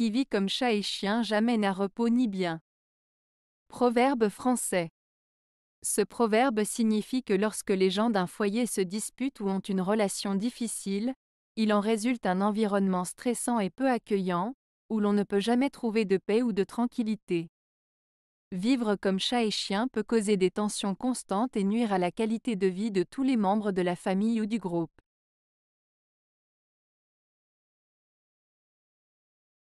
qui vit comme chat et chien jamais n'a repos ni bien. Proverbe français. Ce proverbe signifie que lorsque les gens d'un foyer se disputent ou ont une relation difficile, il en résulte un environnement stressant et peu accueillant, où l'on ne peut jamais trouver de paix ou de tranquillité. Vivre comme chat et chien peut causer des tensions constantes et nuire à la qualité de vie de tous les membres de la famille ou du groupe.